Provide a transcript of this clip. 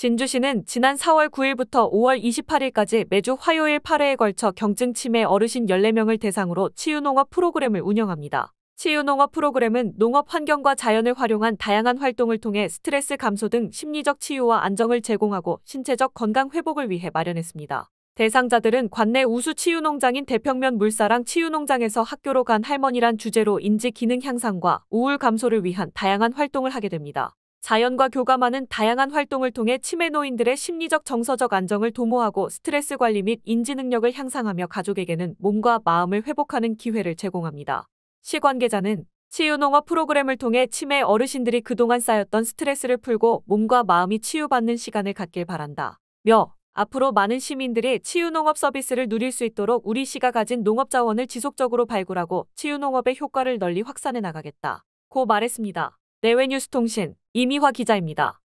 진주시는 지난 4월 9일부터 5월 28일까지 매주 화요일 8회에 걸쳐 경증 치매 어르신 14명을 대상으로 치유농업 프로그램을 운영합니다. 치유농업 프로그램은 농업 환경과 자연을 활용한 다양한 활동을 통해 스트레스 감소 등 심리적 치유와 안정을 제공하고 신체적 건강 회복을 위해 마련했습니다. 대상자들은 관내 우수 치유농장인 대평면 물사랑 치유농장에서 학교로 간 할머니란 주제로 인지 기능 향상과 우울 감소를 위한 다양한 활동을 하게 됩니다. 자연과 교감하는 다양한 활동을 통해 치매 노인들의 심리적 정서적 안정을 도모하고 스트레스 관리 및 인지 능력을 향상하며 가족에게는 몸과 마음을 회복하는 기회를 제공합니다. 시 관계자는 치유농업 프로그램을 통해 치매 어르신들이 그동안 쌓였던 스트레스를 풀고 몸과 마음이 치유받는 시간을 갖길 바란다. 며 앞으로 많은 시민들이 치유농업 서비스를 누릴 수 있도록 우리 시가 가진 농업 자원을 지속적으로 발굴하고 치유농업의 효과를 널리 확산해 나가겠다. 고 말했습니다. 내외뉴스통신 이미화 기자입니다.